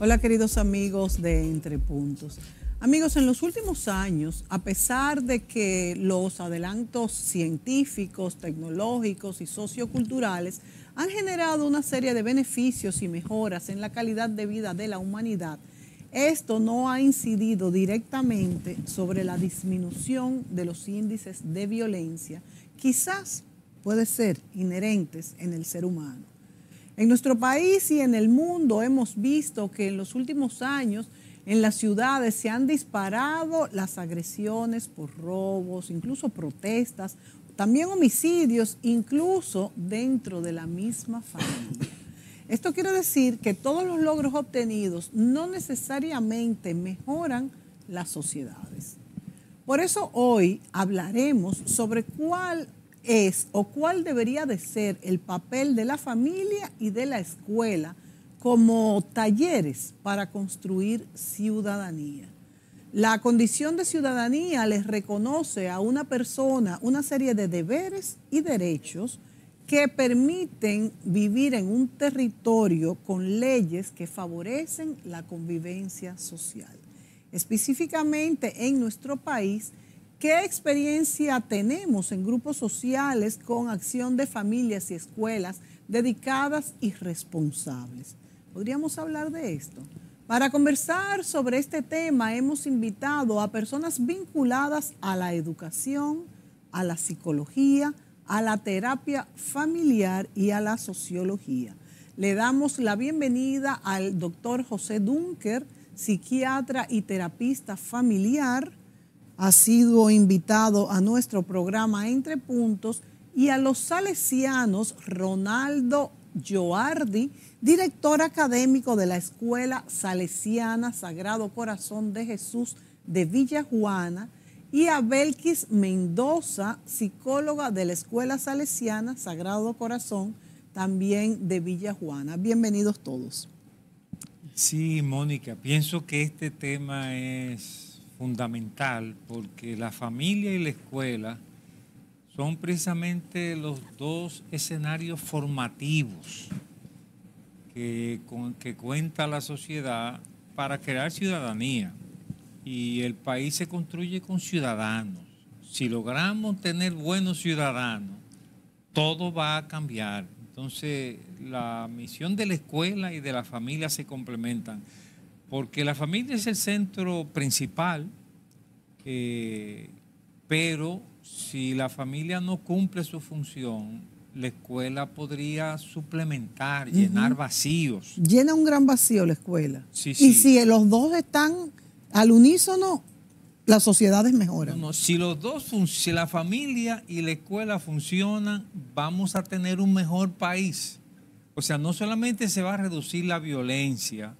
Hola queridos amigos de Entre Puntos. Amigos, en los últimos años, a pesar de que los adelantos científicos, tecnológicos y socioculturales han generado una serie de beneficios y mejoras en la calidad de vida de la humanidad, esto no ha incidido directamente sobre la disminución de los índices de violencia, quizás puede ser inherentes en el ser humano. En nuestro país y en el mundo hemos visto que en los últimos años en las ciudades se han disparado las agresiones por robos, incluso protestas también homicidios incluso dentro de la misma familia. Esto quiere decir que todos los logros obtenidos no necesariamente mejoran las sociedades. Por eso hoy hablaremos sobre cuál es o cuál debería de ser el papel de la familia y de la escuela como talleres para construir ciudadanía. La condición de ciudadanía les reconoce a una persona una serie de deberes y derechos que permiten vivir en un territorio con leyes que favorecen la convivencia social. Específicamente en nuestro país, ¿qué experiencia tenemos en grupos sociales con acción de familias y escuelas dedicadas y responsables? ¿Podríamos hablar de esto? Para conversar sobre este tema hemos invitado a personas vinculadas a la educación, a la psicología, a la terapia familiar y a la sociología. Le damos la bienvenida al doctor José Dunker, psiquiatra y terapista familiar. Ha sido invitado a nuestro programa Entre Puntos y a los salesianos Ronaldo Joardi, director académico de la Escuela Salesiana Sagrado Corazón de Jesús de Villa Juana, y Abelquis Mendoza, psicóloga de la Escuela Salesiana Sagrado Corazón, también de Villa Juana. Bienvenidos todos. Sí, Mónica, pienso que este tema es fundamental porque la familia y la escuela son precisamente los dos escenarios formativos que, con, que cuenta la sociedad para crear ciudadanía. Y el país se construye con ciudadanos. Si logramos tener buenos ciudadanos, todo va a cambiar. Entonces, la misión de la escuela y de la familia se complementan, porque la familia es el centro principal, eh, pero si la familia no cumple su función, la escuela podría suplementar, llenar vacíos. Llena un gran vacío la escuela. Y si los dos están al unísono, las sociedades mejoran. No, no, si los dos, si la familia y la escuela funcionan, vamos a tener un mejor país. O sea, no solamente se va a reducir la violencia,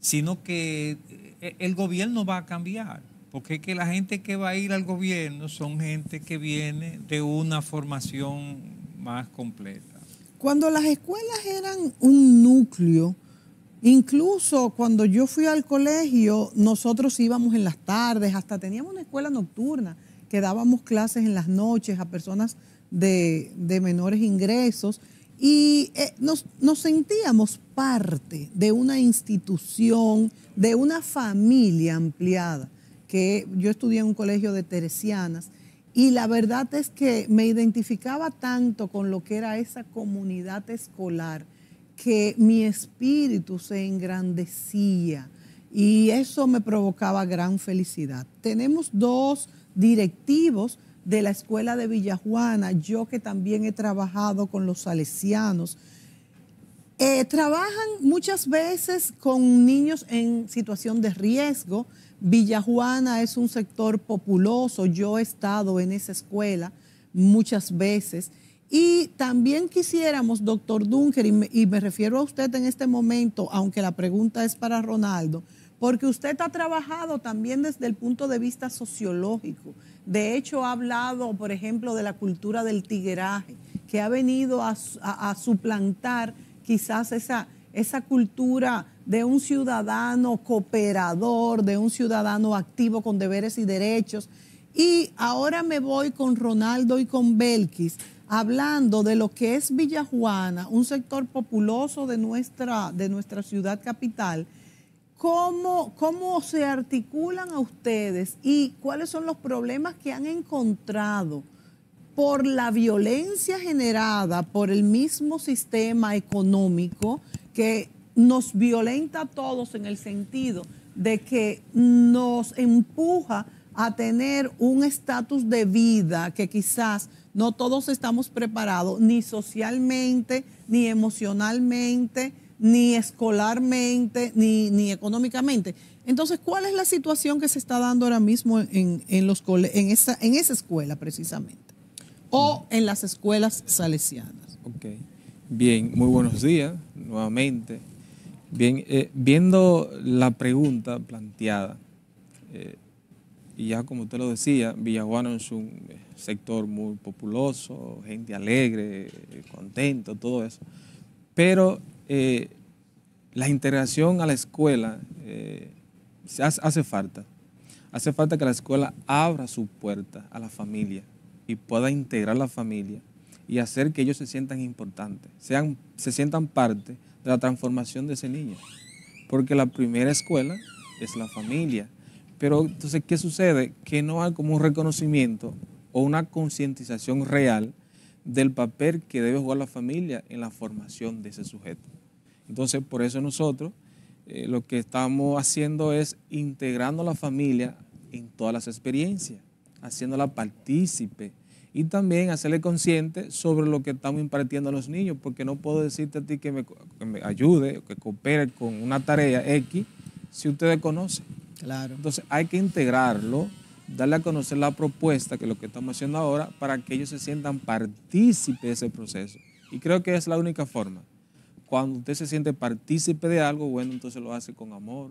sino que eh, el gobierno va a cambiar. Porque es que la gente que va a ir al gobierno son gente que viene de una formación más completa. Cuando las escuelas eran un núcleo, incluso cuando yo fui al colegio, nosotros íbamos en las tardes, hasta teníamos una escuela nocturna, que dábamos clases en las noches a personas de, menores ingresos y eh, nos sentíamos parte de una institución, de una familia ampliada que yo estudié en un colegio de teresianas y la verdad es que me identificaba tanto con lo que era esa comunidad escolar que mi espíritu se engrandecía y eso me provocaba gran felicidad. Tenemos dos directivos de la escuela de Villajuana, yo que también he trabajado con los salesianos. Eh, trabajan muchas veces con niños en situación de riesgo, Villajuana es un sector populoso, yo he estado en esa escuela muchas veces. Y también quisiéramos, doctor Dunker, y me, refiero a usted en este momento, aunque la pregunta es para Ronaldo, porque usted ha trabajado también desde el punto de vista sociológico. De hecho, ha hablado, por ejemplo, de la cultura del tigueraje, que ha venido a suplantar quizás esa, esa cultura de un ciudadano cooperador, de un ciudadano activo con deberes y derechos. Y ahora me voy con Ronaldo y con Belkis hablando de lo que es Villajuana, un sector populoso de nuestra, de nuestra ciudad capital. ¿Cómo, ¿Cómo se articulan a ustedes y cuáles son los problemas que han encontrado por la violencia generada por el mismo sistema económico que nos violenta a todos en el sentido de que nos empuja a tener un estatus de vida que quizás no todos estamos preparados, ni socialmente, ni emocionalmente, ni escolarmente, ni, ni económicamente. Entonces, ¿cuál es la situación que se está dando ahora mismo en, los en, esa, en esa escuela precisamente? O en las escuelas salesianas. Okay. Bien, muy buenos días nuevamente. Bien, eh, viendo la pregunta planteada, eh, y ya como usted lo decía, Villaguano es un eh, sector muy populoso, gente alegre, contento, todo eso. Pero la integración a la escuela hace falta. Hace falta que la escuela abra su puerta a la familia y pueda integrar la familia y hacer que ellos se sientan importantes, sean, se sientan parte de la transformación de ese niño. Porque la primera escuela es la familia. Pero entonces, ¿qué sucede? Que no hay como un reconocimiento o una concientización real del papel que debe jugar la familia en la formación de ese sujeto. Entonces, por eso nosotros eh, lo que estamos haciendo es integrando a la familia en todas las experiencias, haciéndola partícipe y también hacerle consciente sobre lo que estamos impartiendo a los niños, porque no puedo decirte a ti que me, ayude o que coopere con una tarea X si ustedes conocen. Claro. Entonces hay que integrarlo, darle a conocer la propuesta, que es lo que estamos haciendo ahora, para que ellos se sientan partícipes de ese proceso. Y creo que es la única forma. Cuando usted se siente partícipe de algo, bueno, entonces lo hace con amor,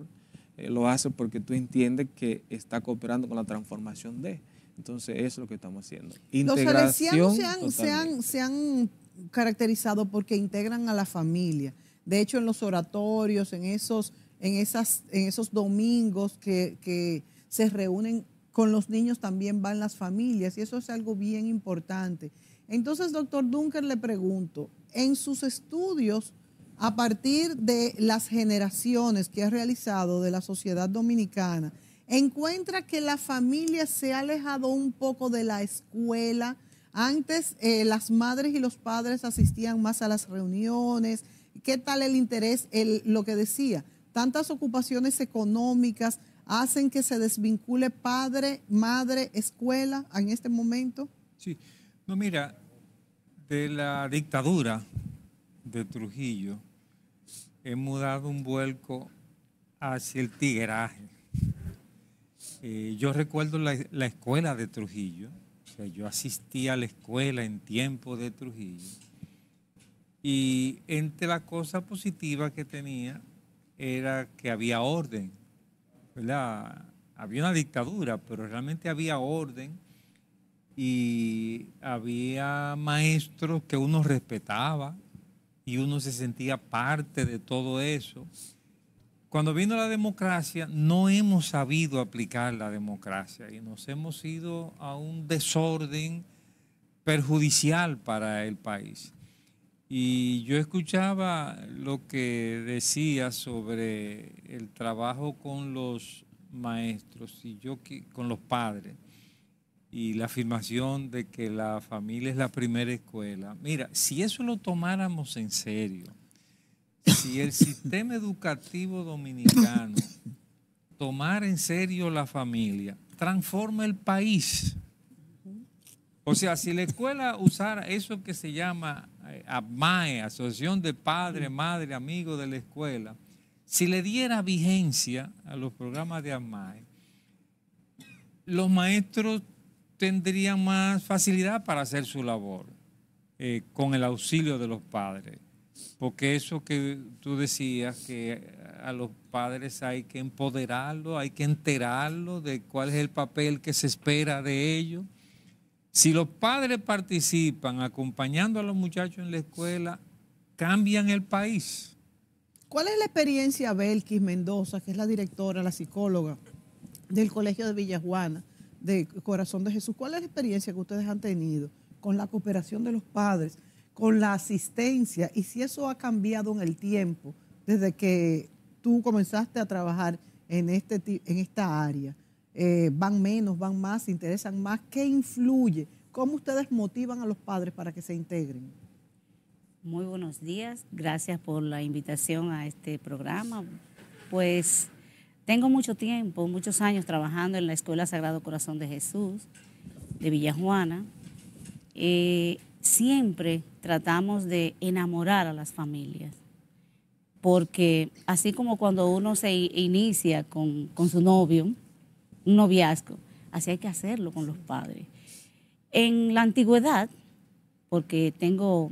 eh, lo hace porque tú entiendes que está cooperando con la transformación de él. Entonces, eso es lo que estamos haciendo. Los salesianos se han, caracterizado porque integran a la familia. De hecho, en los oratorios, en esos, en esas, en esos domingos que, que se reúnen con los niños, también van las familias, y eso es algo bien importante. Entonces, doctor Dunker, le pregunto, en sus estudios, a partir de las generaciones que ha realizado de la sociedad dominicana, encuentra que la familia se ha alejado un poco de la escuela. Antes eh, las madres y los padres asistían más a las reuniones. ¿Qué tal el interés? lo que decía, tantas ocupaciones económicas hacen que se desvincule padre, madre, escuela en este momento. Sí, no mira, de la dictadura de Trujillo he mudado un vuelco hacia el tigraje eh, yo recuerdo la, escuela de Trujillo, o sea, yo asistí a la escuela en tiempo de Trujillo, y entre la cosa positiva que tenía era que había orden, ¿verdad? Había una dictadura, pero realmente había orden y había maestros que uno respetaba y uno se sentía parte de todo eso. Cuando vino la democracia, no hemos sabido aplicar la democracia y nos hemos ido a un desorden perjudicial para el país. Y yo escuchaba lo que decía sobre el trabajo con los maestros y yo con los padres y la afirmación de que la familia es la primera escuela. Mira, si eso lo tomáramos en serio, si el sistema educativo dominicano tomar en serio la familia, transforma el país. O sea, si la escuela usara eso que se llama eh, AMAE, Asociación de Padre, Madre, Amigos de la Escuela, si le diera vigencia a los programas de AMAE, los maestros tendrían más facilidad para hacer su labor eh, con el auxilio de los padres. Porque eso que tú decías, que a los padres hay que empoderarlos, hay que enterarlo de cuál es el papel que se espera de ellos. Si los padres participan acompañando a los muchachos en la escuela, cambian el país. ¿Cuál es la experiencia Belkis Mendoza, que es la directora, la psicóloga del Colegio de Villajuana, de Corazón de Jesús? ¿Cuál es la experiencia que ustedes han tenido con la cooperación de los padres? con la asistencia y si eso ha cambiado en el tiempo desde que tú comenzaste a trabajar en, este, en esta área. Eh, van menos, van más, se interesan más. ¿Qué influye? ¿Cómo ustedes motivan a los padres para que se integren? Muy buenos días, gracias por la invitación a este programa. Pues tengo mucho tiempo, muchos años trabajando en la Escuela Sagrado Corazón de Jesús de Villajuana. Eh, siempre tratamos de enamorar a las familias, porque así como cuando uno se inicia con, su novio, un noviazgo, así hay que hacerlo con los padres. En la antigüedad, porque tengo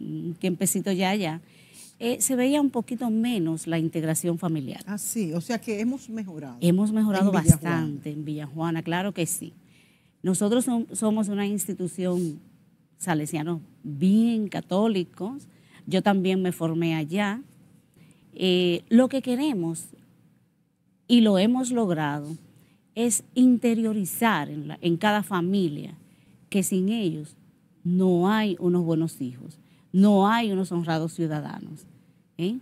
un tiempecito ya allá, eh, se veía un poquito menos la integración familiar. Ah, sí, o sea que hemos mejorado. Hemos mejorado bastante en Villajuana, claro que sí. Nosotros somos una institución salesianos bien católicos, yo también me formé allá. Eh, lo que queremos, y lo hemos logrado, es interiorizar en, cada familia que sin ellos no hay unos buenos hijos, no hay unos honrados ciudadanos. ¿eh?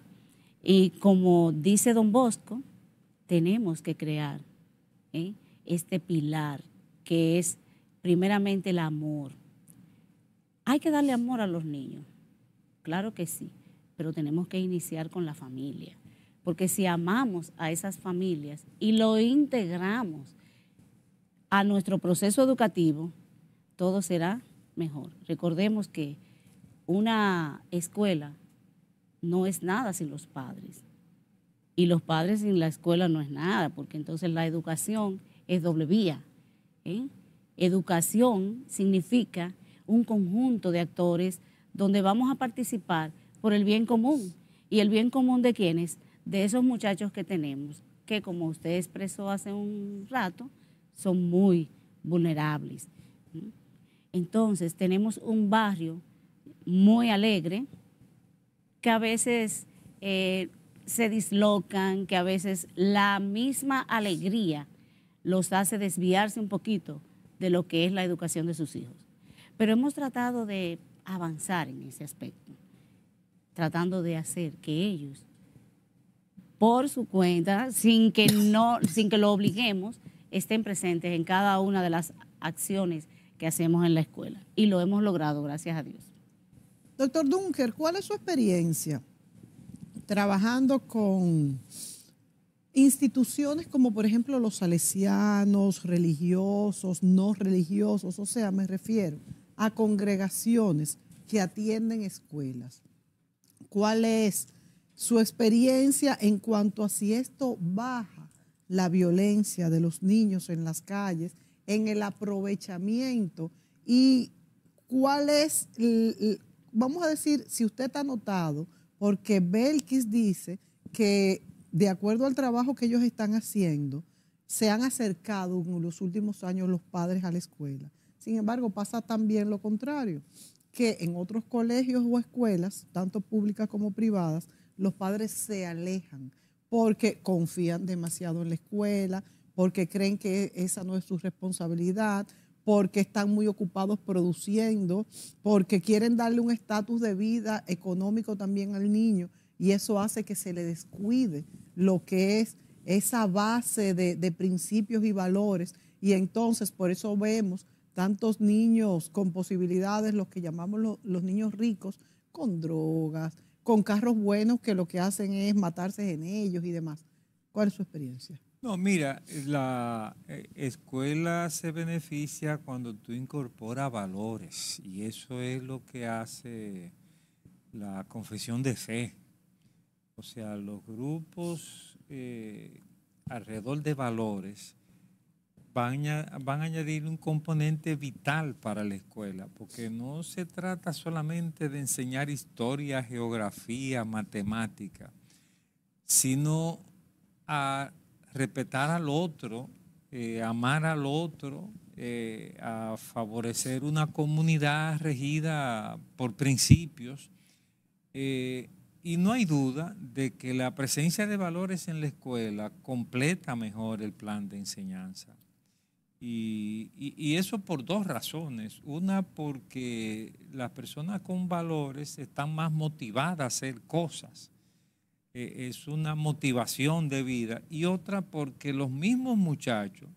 Y como dice don Bosco, tenemos que crear ¿eh? este pilar que es primeramente el amor, hay que darle amor a los niños, claro que sí, pero tenemos que iniciar con la familia, porque si amamos a esas familias y lo integramos a nuestro proceso educativo, todo será mejor. Recordemos que una escuela no es nada sin los padres. Y los padres sin la escuela no es nada, porque entonces la educación es doble vía. ¿eh? Educación significa un conjunto de actores donde vamos a participar por el bien común. ¿Y el bien común de quiénes? De esos muchachos que tenemos, que como usted expresó hace un rato, son muy vulnerables. Entonces, tenemos un barrio muy alegre, que a veces eh, se dislocan, que a veces la misma alegría los hace desviarse un poquito de lo que es la educación de sus hijos. Pero hemos tratado de avanzar en ese aspecto, tratando de hacer que ellos, por su cuenta, sin que, no, sin que lo obliguemos, estén presentes en cada una de las acciones que hacemos en la escuela. Y lo hemos logrado, gracias a Dios. Doctor Dunker, ¿cuál es su experiencia trabajando con instituciones como por ejemplo los salesianos, religiosos, no religiosos? O sea, me refiero, a congregaciones que atienden escuelas. ¿Cuál es su experiencia en cuanto a si esto baja la violencia de los niños en las calles, en el aprovechamiento y cuál es, vamos a decir, si usted ha notado, porque Belkis dice que de acuerdo al trabajo que ellos están haciendo, se han acercado en los últimos años los padres a la escuela. Sin embargo, pasa también lo contrario, que en otros colegios o escuelas, tanto públicas como privadas, los padres se alejan porque confían demasiado en la escuela, porque creen que esa no es su responsabilidad, porque están muy ocupados produciendo, porque quieren darle un estatus de vida económico también al niño y eso hace que se le descuide lo que es esa base de, principios y valores y entonces por eso vemos tantos niños con posibilidades, los que llamamos los, niños ricos, con drogas, con carros buenos que lo que hacen es matarse en ellos y demás. ¿Cuál es su experiencia? No, mira, la eh, escuela se beneficia cuando tú incorporas valores y eso es lo que hace la confesión de fe. O sea, los grupos eh, alrededor de valores van a, añadir un componente vital para la escuela, porque no se trata solamente de enseñar historia, geografía, matemática, sino a respetar al otro, eh, amar al otro, eh, a favorecer una comunidad regida por principios. Eh, y no hay duda de que la presencia de valores en la escuela completa mejor el plan de enseñanza. Y, eso por dos razones. Una, porque las personas con valores están más motivadas a hacer cosas. Eh, es una motivación de vida. Y otra, porque los mismos muchachos,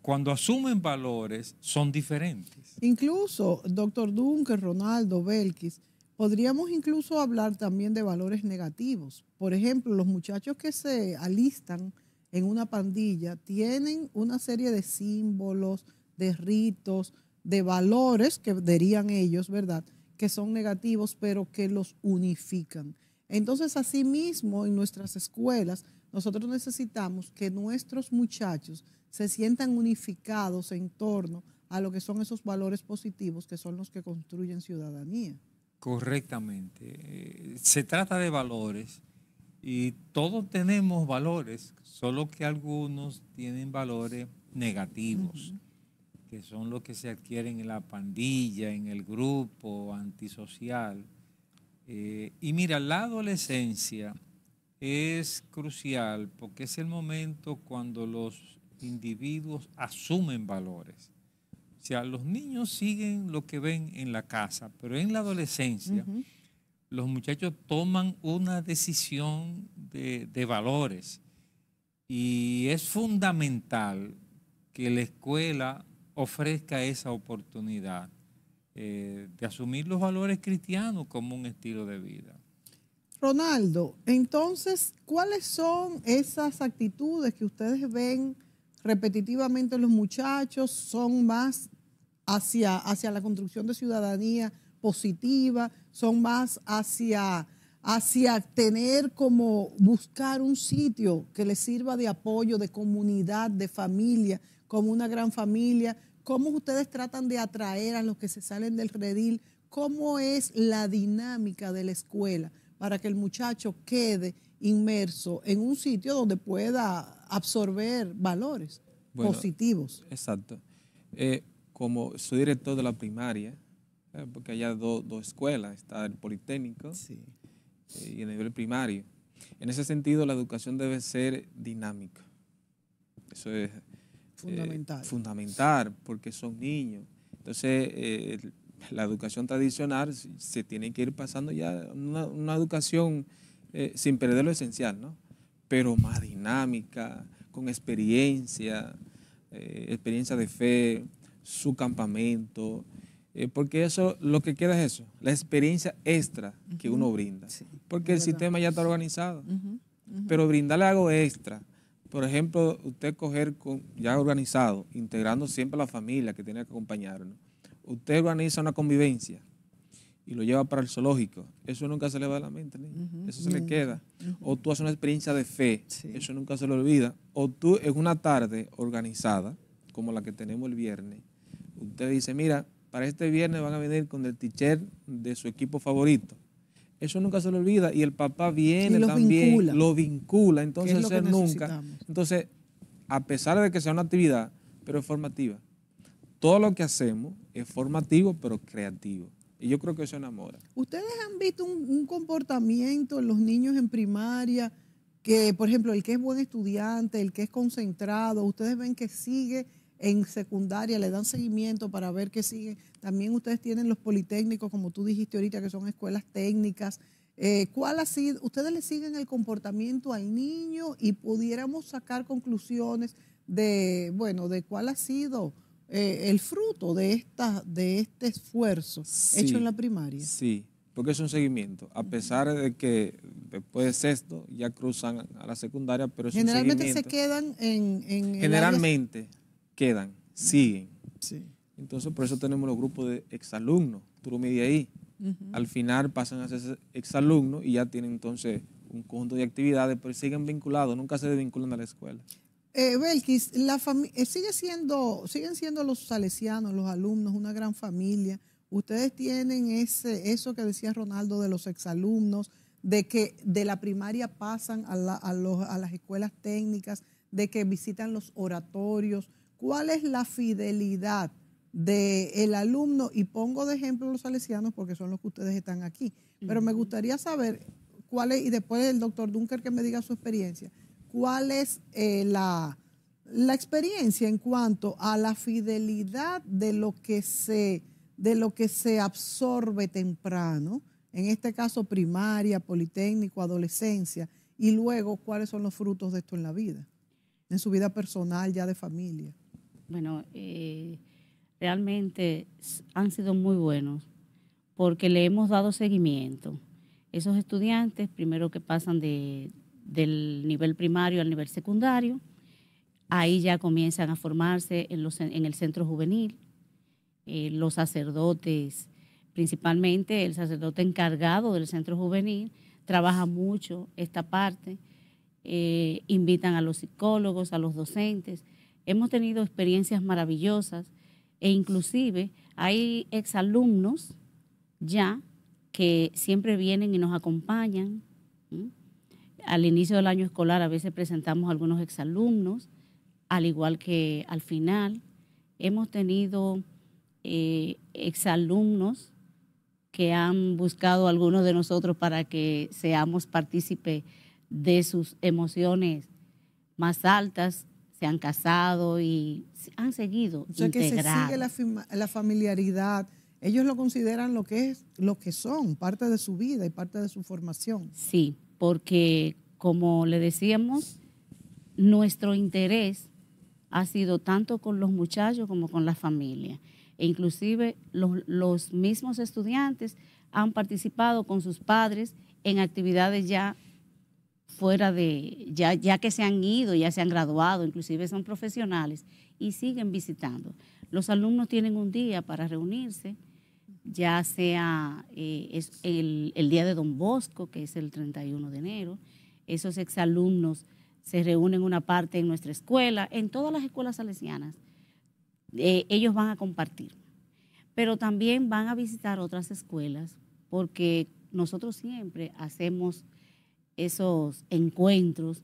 cuando asumen valores, son diferentes. Incluso, doctor Dunker, Ronaldo, Belkis, podríamos incluso hablar también de valores negativos. Por ejemplo, los muchachos que se alistan en una pandilla tienen una serie de símbolos, de ritos, de valores que dirían ellos, ¿verdad? Que son negativos, pero que los unifican. Entonces, asimismo, en nuestras escuelas, nosotros necesitamos que nuestros muchachos se sientan unificados en torno a lo que son esos valores positivos que son los que construyen ciudadanía. Correctamente. Eh, se trata de valores y todos tenemos valores, solo que algunos tienen valores negativos, que son los que se adquieren en la pandilla, en el grupo antisocial. Eh, y mira, la adolescencia es crucial porque es el momento cuando los individuos asumen valores. O sea, los niños siguen lo que ven en la casa, pero en la adolescencia los muchachos toman una decisión de, valores y es fundamental que la escuela ofrezca esa oportunidad eh, de asumir los valores cristianos como un estilo de vida. Ronaldo, entonces, ¿cuáles son esas actitudes que ustedes ven repetitivamente los muchachos? ¿Son más hacia, hacia la construcción de ciudadanía positiva? son más hacia, tener como buscar un sitio que les sirva de apoyo, de comunidad, de familia, como una gran familia. ¿Cómo ustedes tratan de atraer a los que se salen del redil? ¿Cómo es la dinámica de la escuela para que el muchacho quede inmerso en un sitio donde pueda absorber valores positivos? Exacto. Eh, como soy director de la primaria, eh, porque hay dos escuelas, está el Politécnico eh, y el nivel primario. En ese sentido, la educación debe ser dinámica. Eso es eh, fundamental. fundamental, porque son niños. Entonces, la educación tradicional se tiene que ir pasando ya una, una educación sin perder lo esencial, ¿no? Pero más dinámica, con experiencia, experiencia de fe, su campamento. Eh, porque eso, lo que queda es eso, la experiencia extra que uno brinda. porque el sistema ya está organizado. Pero brindarle algo extra, por ejemplo, usted coger ya organizado, integrando siempre a la familia que tiene que acompañarnos. Usted organiza una convivencia y lo lleva para el zoológico. Eso nunca se le va de la mente, eso se le queda. O tú haces una experiencia de fe, eso nunca se le olvida. O tú en una tarde organizada, como la que tenemos el viernes, usted dice, mira, para este viernes van a venir con el teacher de su equipo favorito. Eso nunca se le olvida y el papá viene también, lo vincula, entonces nunca. Entonces, a pesar de que sea una actividad, pero es formativa. Todo lo que hacemos es formativo, pero creativo. Y yo creo que eso enamora. ¿Ustedes han visto un comportamiento en los niños en primaria que, por ejemplo, el que es buen estudiante, el que es concentrado, ustedes ven que sigue en secundaria, le dan seguimiento para ver qué sigue. También ustedes tienen los politécnicos, como tú dijiste ahorita, que son escuelas técnicas. Eh, ¿Cuál ha sido? Ustedes le siguen el comportamiento al niño y pudiéramos sacar conclusiones de, bueno, de cuál ha sido eh, el fruto de, esta, de este esfuerzo hecho en la primaria. Sí, porque es un seguimiento. A pesar de que después de sexto ya cruzan a la secundaria, pero es Generalmente un seguimiento. se quedan en... Generalmente quedan, siguen. Entonces, por eso tenemos los grupos de exalumnos. Tú ahí. Al final pasan a ser exalumnos y ya tienen entonces un conjunto de actividades, pero siguen vinculados, nunca se desvinculan a la escuela. Eh, Belkis, la eh, sigue siendo, siguen siendo los salesianos, los alumnos, una gran familia. Ustedes tienen ese, eso que decía Ronaldo de los exalumnos, de que de la primaria pasan a, a las escuelas técnicas, de que visitan los oratorios cuál es la fidelidad del alumno, y pongo de ejemplo los salesianos porque son los que ustedes están aquí, pero me gustaría saber cuál es, y después el doctor Dunker que me diga su experiencia, cuál es eh, la, experiencia en cuanto a la fidelidad de lo que se, de lo que se absorbe temprano, en este caso primaria, politécnico, adolescencia, y luego cuáles son los frutos de esto en la vida, en su vida personal, ya de familia bueno, eh, realmente han sido muy buenos porque le hemos dado seguimiento. Esos estudiantes, primero que pasan de, del nivel primario al nivel secundario, ahí ya comienzan a formarse en, los, en el centro juvenil, eh, los sacerdotes, principalmente el sacerdote encargado del centro juvenil, trabaja mucho esta parte, eh, invitan a los psicólogos, a los docentes, Hemos tenido experiencias maravillosas e inclusive hay exalumnos ya que siempre vienen y nos acompañan. Al inicio del año escolar a veces presentamos algunos exalumnos, al igual que al final. Hemos tenido eh, exalumnos que han buscado a algunos de nosotros para que seamos partícipes de sus emociones más altas se han casado y han seguido. O que se sigue la, familiaridad. Ellos lo consideran lo que es, lo que son, parte de su vida y parte de su formación. Sí, porque como le decíamos, nuestro interés ha sido tanto con los muchachos como con la familia. E inclusive los, los mismos estudiantes han participado con sus padres en actividades ya fuera de, ya, ya que se han ido, ya se han graduado, inclusive son profesionales y siguen visitando. Los alumnos tienen un día para reunirse, ya sea eh, es el, día de Don Bosco, que es el 31 de enero. Esos exalumnos se reúnen una parte en nuestra escuela, en todas las escuelas salesianas. Eh, ellos van a compartir, pero también van a visitar otras escuelas porque nosotros siempre hacemos esos encuentros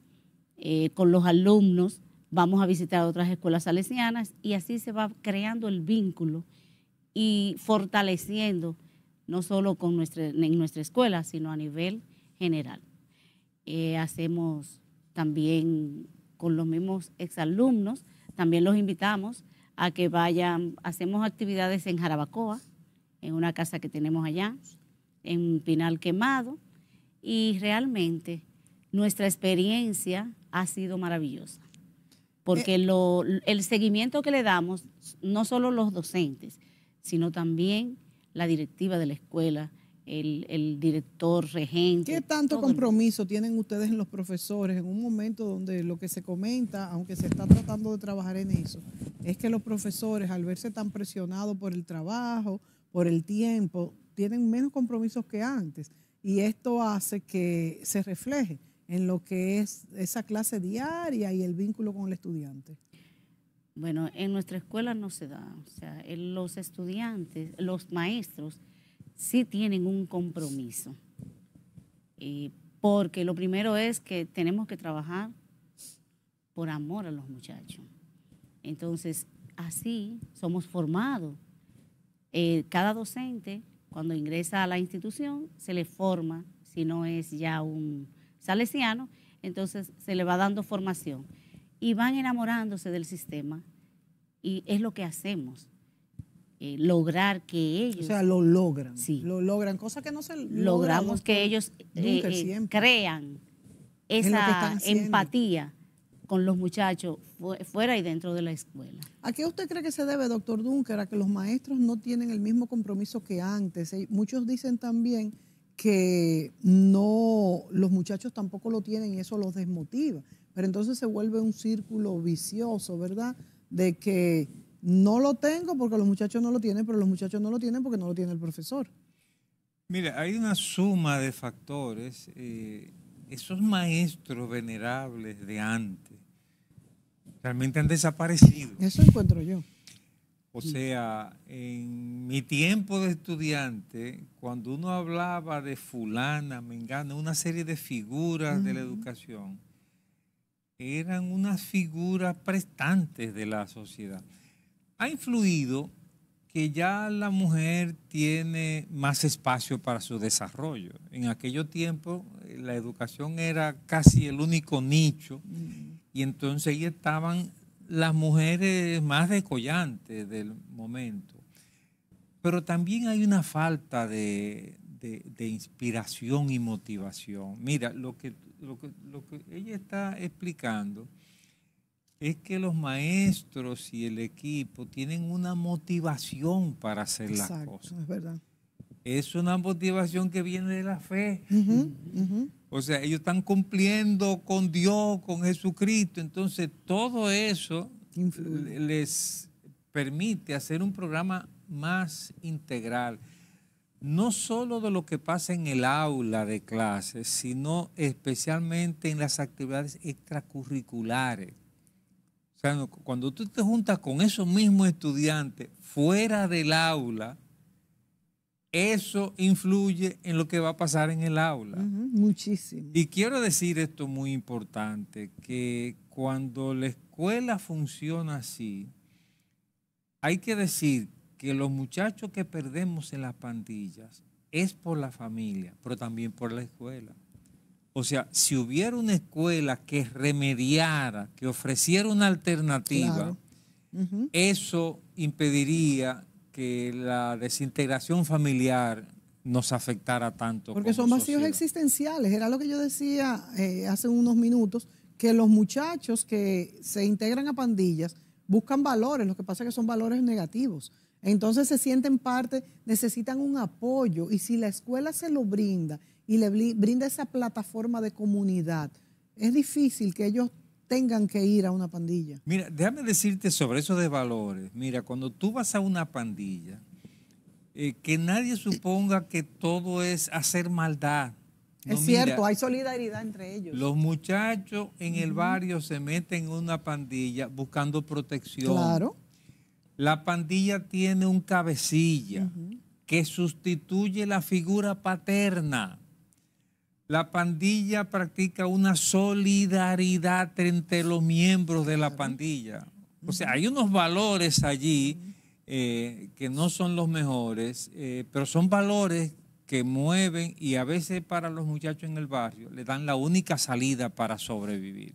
eh, con los alumnos, vamos a visitar otras escuelas salesianas y así se va creando el vínculo y fortaleciendo no solo con en nuestra escuela, sino a nivel general. Eh, hacemos también con los mismos exalumnos, también los invitamos a que vayan, hacemos actividades en Jarabacoa, en una casa que tenemos allá, en Pinal Quemado, y realmente nuestra experiencia ha sido maravillosa, porque eh. el seguimiento que le damos, no solo los docentes, sino también la directiva de la escuela, el, director, regente. ¿Qué tanto compromiso tienen ustedes en los profesores en un momento donde lo que se comenta, aunque se está tratando de trabajar en eso, es que los profesores al verse tan presionados por el trabajo, por el tiempo, tienen menos compromisos que antes? y esto hace que se refleje en lo que es esa clase diaria y el vínculo con el estudiante. Bueno, en nuestra escuela no se da, o sea, los estudiantes, los maestros sí tienen un compromiso, eh, porque lo primero es que tenemos que trabajar por amor a los muchachos. Entonces, así somos formados. Eh, cada docente cuando ingresa a la institución, se le forma, si no es ya un salesiano, entonces se le va dando formación. Y van enamorándose del sistema y es lo que hacemos. Eh, lograr que ellos... O sea, lo logran. Sí. Lo logran, cosas que no se Logramos que ellos eh, eh, crean esa empatía con los muchachos fuera y dentro de la escuela. ¿A qué usted cree que se debe, doctor Dunker, a que los maestros no tienen el mismo compromiso que antes? Eh, muchos dicen también que no, los muchachos tampoco lo tienen y eso los desmotiva. Pero entonces se vuelve un círculo vicioso, ¿verdad? De que no lo tengo porque los muchachos no lo tienen, pero los muchachos no lo tienen porque no lo tiene el profesor. Mire, hay una suma de factores. Eh, esos maestros venerables de antes realmente han desaparecido. Eso encuentro yo. O sea, en mi tiempo de estudiante, cuando uno hablaba de fulana, me engano, una serie de figuras de la educación, eran unas figuras prestantes de la sociedad. Ha influido que ya la mujer tiene más espacio para su desarrollo. En aquello tiempo eh, la educación era casi el único nicho y entonces ahí estaban las mujeres más descollantes del momento. Pero también hay una falta de, inspiración y motivación. Mira, lo, que, lo que ella está explicando es que los maestros y el equipo tienen una motivación para hacer las cosas. Es verdad. Es una motivación que viene de la fe. O sea, ellos están cumpliendo con Dios, con Jesucristo. Entonces, todo eso les permite hacer un programa más integral. No solo de lo que pasa en el aula de clases, sino especialmente en las actividades extracurriculares o sea, cuando tú te juntas con esos mismos estudiantes fuera del aula, eso influye en lo que va a pasar en el aula. muchísimo. Y quiero decir esto muy importante, que cuando la escuela funciona así, hay que decir que los muchachos que perdemos en las pandillas es por la familia, pero también por la escuela. O sea, si hubiera una escuela que remediara, que ofreciera una alternativa, eso impediría que la desintegración familiar nos afectara tanto. Porque son vacíos existenciales, era lo que yo decía eh, hace unos minutos, que los muchachos que se integran a pandillas buscan valores, lo que pasa es que son valores negativos. Entonces se sienten parte, necesitan un apoyo y si la escuela se lo brinda y le brinda esa plataforma de comunidad. Es difícil que ellos tengan que ir a una pandilla. Mira, déjame decirte sobre eso de valores. Mira, cuando tú vas a una pandilla, eh, que nadie suponga que todo es hacer maldad. es cierto, hay solidaridad entre ellos. Los muchachos en el barrio se meten en una pandilla buscando protección. Claro. La pandilla tiene un cabecilla que sustituye la figura paterna. La pandilla practica una solidaridad entre los miembros de la pandilla. O sea, hay unos valores allí eh, que no son los mejores, eh, pero son valores que mueven y a veces para los muchachos en el barrio le dan la única salida para sobrevivir.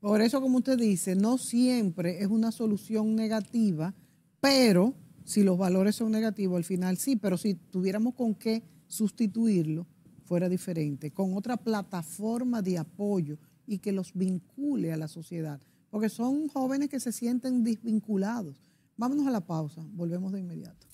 Por eso, como usted dice, no siempre es una solución negativa, pero si los valores son negativos al final sí, pero si tuviéramos con qué sustituirlo, fuera diferente, con otra plataforma de apoyo y que los vincule a la sociedad, porque son jóvenes que se sienten desvinculados. Vámonos a la pausa, volvemos de inmediato.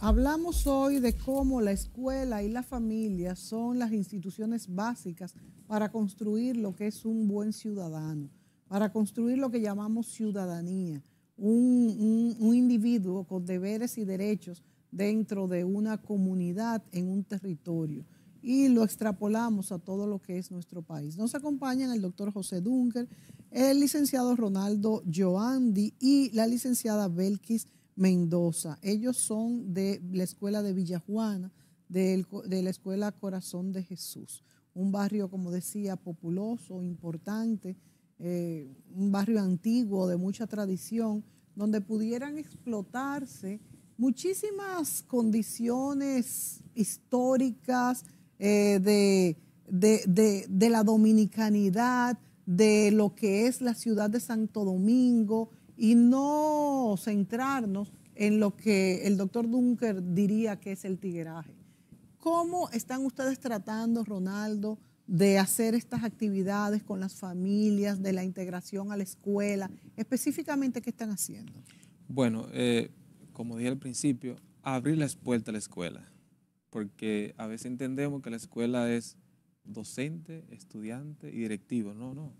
Hablamos hoy de cómo la escuela y la familia son las instituciones básicas para construir lo que es un buen ciudadano, para construir lo que llamamos ciudadanía, un, individuo con deberes y derechos dentro de una comunidad, en un territorio. Y lo extrapolamos a todo lo que es nuestro país. Nos acompañan el doctor José Dunker, el licenciado Ronaldo Joandi y la licenciada Belkis Mendoza. Ellos son de la escuela de Villajuana, de, de la escuela Corazón de Jesús. Un barrio, como decía, populoso, importante, eh, un barrio antiguo de mucha tradición, donde pudieran explotarse muchísimas condiciones históricas eh, de, de, la dominicanidad, de lo que es la ciudad de Santo Domingo y no centrarnos en lo que el doctor Dunker diría que es el tigueraje. ¿Cómo están ustedes tratando, Ronaldo, de hacer estas actividades con las familias, de la integración a la escuela? Específicamente, ¿qué están haciendo? Bueno, eh, como dije al principio, abrir las puertas a la escuela, porque a veces entendemos que la escuela es docente, estudiante y directivo. No, no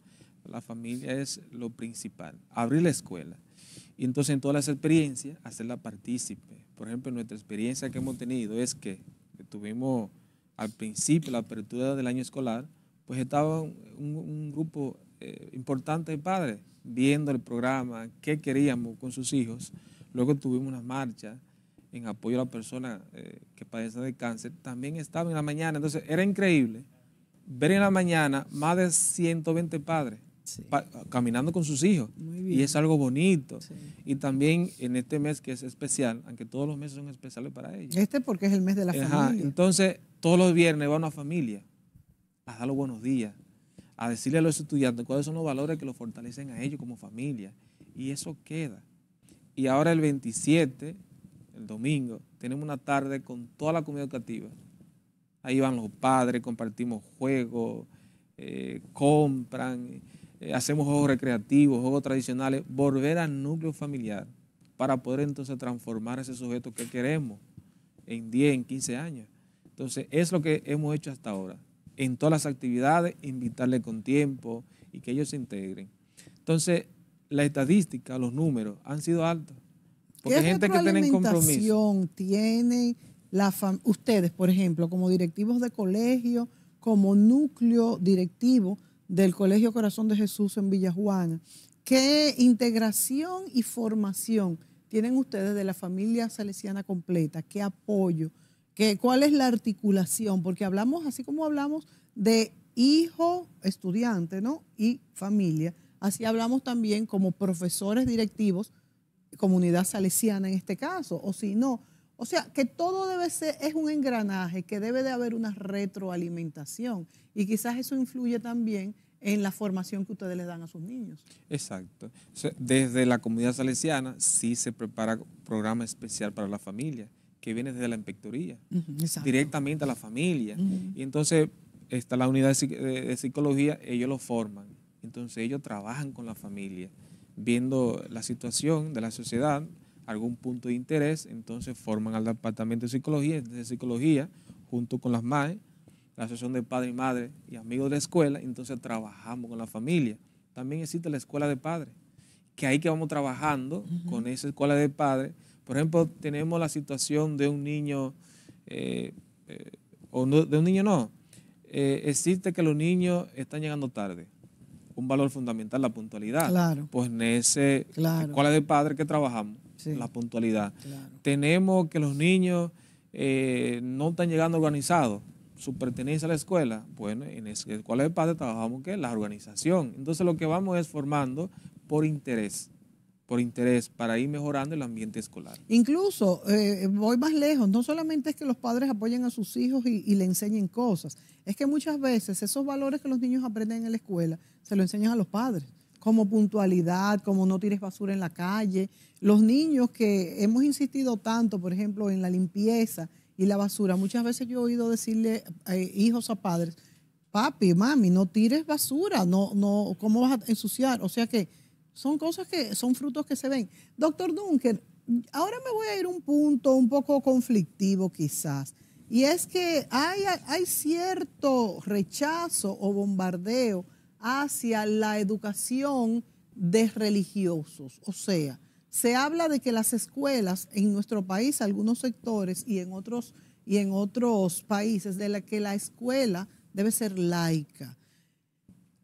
la familia es lo principal. Abrir la escuela. Y entonces en todas las experiencias, hacerla partícipe. Por ejemplo, nuestra experiencia que hemos tenido es que tuvimos al principio, la apertura del año escolar, pues estaba un, grupo eh, importante de padres viendo el programa, qué queríamos con sus hijos. Luego tuvimos una marcha en apoyo a la persona eh, que padece de cáncer. También estaba en la mañana. Entonces era increíble ver en la mañana más de 120 padres caminando con sus hijos. Y es algo bonito. Y también en este mes que es especial, aunque todos los meses son especiales para ellos. Este porque es el mes de la familia. Entonces, todos los viernes van a familia a dar los buenos días, a decirle a los estudiantes cuáles son los valores que los fortalecen a ellos como familia. Y eso queda. Y ahora el 27, el domingo, tenemos una tarde con toda la comunidad educativa. Ahí van los padres, compartimos juegos, eh, compran. Eh, hacemos juegos recreativos, juegos tradicionales, volver al núcleo familiar para poder entonces transformar ese sujeto que queremos en 10, 15 años. Entonces, es lo que hemos hecho hasta ahora. En todas las actividades, invitarle con tiempo y que ellos se integren. Entonces, la estadística, los números han sido altos. Porque hay gente que tiene compromiso. tienen la ustedes, por ejemplo, como directivos de colegio, como núcleo directivo, del Colegio Corazón de Jesús en Villajuana. ¿Qué integración y formación tienen ustedes de la familia salesiana completa? ¿Qué apoyo? ¿Qué, ¿Cuál es la articulación? Porque hablamos, así como hablamos de hijo, estudiante, ¿no? Y familia. Así hablamos también como profesores directivos, comunidad salesiana en este caso, o si no, o sea, que todo debe ser, es un engranaje, que debe de haber una retroalimentación. Y quizás eso influye también en la formación que ustedes le dan a sus niños. Exacto. Desde la comunidad salesiana sí se prepara programa especial para la familia, que viene desde la inspectoría, directamente a la familia. Y entonces está la unidad de psicología, ellos lo forman. Entonces ellos trabajan con la familia, viendo la situación de la sociedad, algún punto de interés, entonces forman al Departamento de Psicología, de Psicología junto con las madres la Asociación de Padres y madre y Amigos de la Escuela, entonces trabajamos con la familia. También existe la Escuela de Padres, que ahí que vamos trabajando con esa Escuela de Padres. Por ejemplo, tenemos la situación de un niño, eh, eh, o de un niño no, eh, existe que los niños están llegando tarde un valor fundamental, la puntualidad. Claro. Pues en ese escuela de padres que trabajamos, la puntualidad. Tenemos que los niños eh, no están llegando organizados, su pertenencia a la escuela. Bueno, en la escuela de padres trabajamos que la organización. Entonces lo que vamos es formando por interés por interés para ir mejorando el ambiente escolar. Incluso, eh, voy más lejos, no solamente es que los padres apoyen a sus hijos y, y, le enseñen cosas, es que muchas veces esos valores que los niños aprenden en la escuela se los enseñan a los padres como puntualidad, como no tires basura en la calle. Los niños que hemos insistido tanto, por ejemplo, en la limpieza y la basura, muchas veces yo he oído decirle eh, hijos a padres, papi, mami, no tires basura, no, no, ¿cómo vas a ensuciar? O sea que son cosas que son frutos que se ven. Doctor Dunker, ahora me voy a ir a un punto un poco conflictivo quizás, y es que hay, hay cierto rechazo o bombardeo hacia la educación de religiosos. O sea, se habla de que las escuelas en nuestro país, algunos sectores y en otros, y en otros países, de la que la escuela debe ser laica.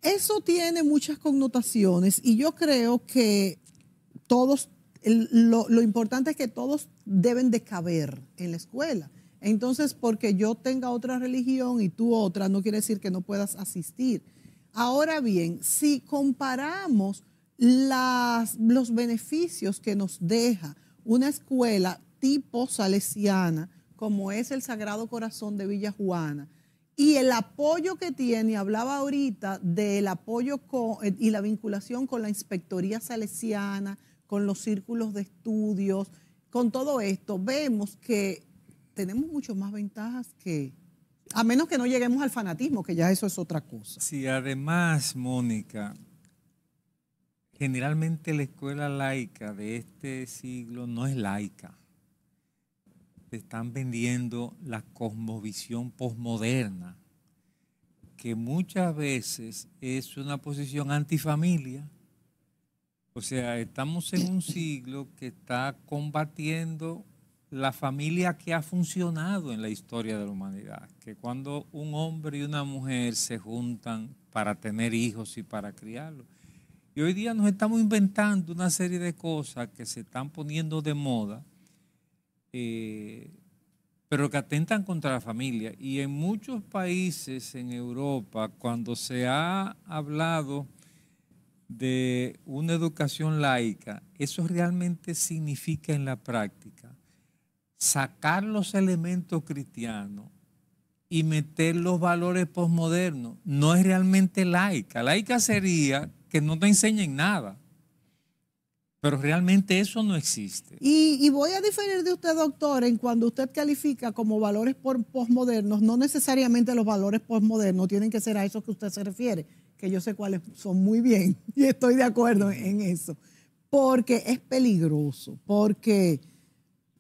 Eso tiene muchas connotaciones y yo creo que todos, lo, lo importante es que todos deben de caber en la escuela. Entonces, porque yo tenga otra religión y tú otra, no quiere decir que no puedas asistir. Ahora bien, si comparamos los beneficios que nos deja una escuela tipo salesiana, como es el Sagrado Corazón de Villa Juana, y el apoyo que tiene, hablaba ahorita del apoyo y la vinculación con la Inspectoría Salesiana, con los círculos de estudios, con todo esto, vemos que tenemos mucho más ventajas que, a menos que no lleguemos al fanatismo, que ya eso es otra cosa. Sí, además, Mónica, generalmente la escuela laica de este siglo no es laica. Se están vendiendo la cosmovisión posmoderna, que muchas veces es una posición antifamilia. O sea, estamos en un siglo que está combatiendo la familia que ha funcionado en la historia de la humanidad, que cuando un hombre y una mujer se juntan para tener hijos y para criarlos. Y hoy día nos estamos inventando una serie de cosas que se están poniendo de moda, eh, pero que atentan contra la familia. Y en muchos países en Europa, cuando se ha hablado de una educación laica, eso realmente significa en la práctica sacar los elementos cristianos y meter los valores posmodernos. No es realmente laica. Laica sería que no te enseñen nada. Pero realmente eso no existe. Y, voy a diferir de usted, doctor, en cuando usted califica como valores posmodernos, no necesariamente los valores posmodernos tienen que ser a esos que usted se refiere, que yo sé cuáles son muy bien y estoy de acuerdo en eso, porque es peligroso, porque